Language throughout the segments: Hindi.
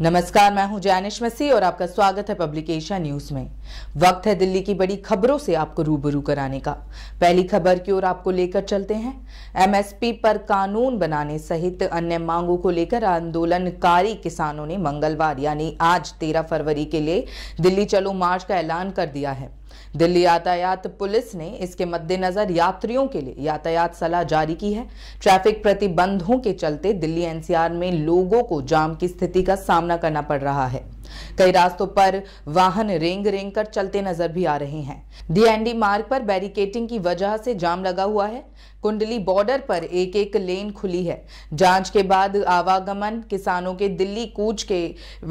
नमस्कार मैं हूं जैनिश मसीह और आपका स्वागत है पब्लिकेशन न्यूज में वक्त है दिल्ली की बड़ी खबरों से आपको रूबरू कराने का पहली खबर की ओर आपको लेकर चलते हैं एमएसपी पर कानून बनाने सहित अन्य मांगों को लेकर आंदोलनकारी किसानों ने मंगलवार यानी आज 13 फरवरी के लिए दिल्ली चलो मार्च का ऐलान कर दिया है दिल्ली यातायात पुलिस ने इसके मद्देनजर यात्रियों के लिए यातायात सलाह जारी की है ट्रैफिक प्रतिबंधों के चलते दिल्ली एनसीआर में लोगों को जाम की स्थिति का सामना करना पड़ रहा है कई रास्तों पर वाहन रेंग रेंग कर चलते नजर भी आ रहे हैं डीएनडी मार्ग पर बैरिकेटिंग की वजह से जाम लगा हुआ है कुंडली बॉर्डर पर एक एक लेन खुली है जांच के बाद आवागमन किसानों के दिल्ली कूच के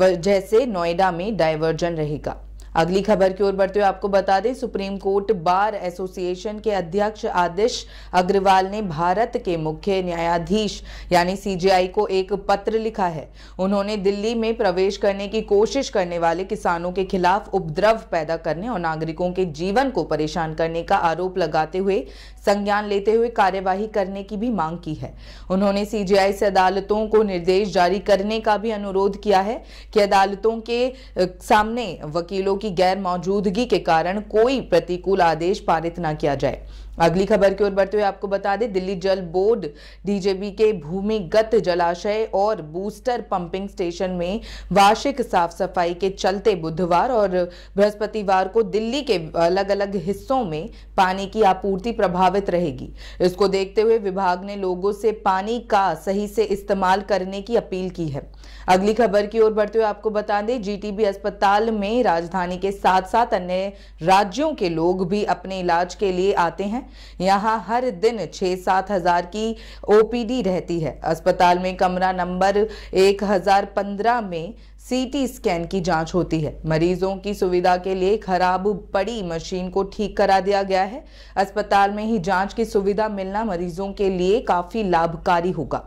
वजह से नोएडा में डायवर्जन रहेगा अगली खबर की ओर बढ़ते हुए आपको बता दें सुप्रीम कोर्ट बार एसोसिएशन के अध्यक्ष आदिश अग्रवाल ने भारत के मुख्य न्यायाधीश यानी सीजीआई को एक पत्र लिखा है उन्होंने दिल्ली में प्रवेश करने की कोशिश करने वाले किसानों के खिलाफ उपद्रव पैदा करने और नागरिकों के जीवन को परेशान करने का आरोप लगाते हुए संज्ञान लेते हुए कार्यवाही करने की भी मांग की है उन्होंने सीजीआई से अदालतों को निर्देश जारी करने का भी अनुरोध किया है कि अदालतों के सामने वकीलों की की गैर मौजूदगी के कारण कोई प्रतिकूल आदेश पारित न किया जाए अगली खबर की ओर बढ़ते हुए आपको बता दें दिल्ली जल बोर्ड डीजेबी के भूमिगत जलाशय और बूस्टर पंपिंग स्टेशन में वार्षिक साफ सफाई के चलते बुधवार और बृहस्पतिवार को दिल्ली के अलग अलग हिस्सों में पानी की आपूर्ति प्रभावित रहेगी इसको देखते हुए विभाग ने लोगों से पानी का सही से इस्तेमाल करने की अपील की है अगली खबर की ओर बढ़ते हुए आपको बता दें जीटीबी अस्पताल में राजधानी के साथ साथ अन्य राज्यों के लोग भी अपने इलाज के लिए आते हैं यहाँ हर दिन छः सात हज़ार की ओपीडी रहती है अस्पताल में कमरा नंबर एक हज़ार पंद्रह में सीटी स्कैन की जांच होती है मरीजों की सुविधा के लिए खराब पड़ी मशीन को ठीक करा दिया गया है अस्पताल में ही जांच की सुविधा मिलना मरीजों के लिए काफ़ी लाभकारी होगा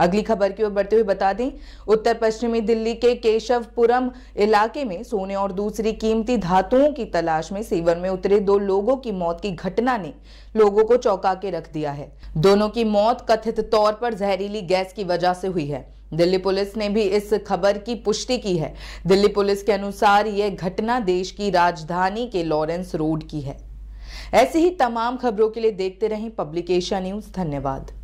अगली खबर की ओर बढ़ते हुए बता दें उत्तर पश्चिमी दिल्ली के केशवपुरम इलाके में सोने और दूसरी कीमती धातुओं की तलाश में सीवर में उतरे दो लोगों की मौत की घटना ने लोगों को चौंका के रख दिया है दोनों की मौत कथित तौर पर जहरीली गैस की वजह से हुई है दिल्ली पुलिस ने भी इस खबर की पुष्टि की है दिल्ली पुलिस के अनुसार यह घटना देश की राजधानी के लॉरेंस रोड की है ऐसी ही तमाम खबरों के लिए देखते रहें पब्लिकेशन न्यूज धन्यवाद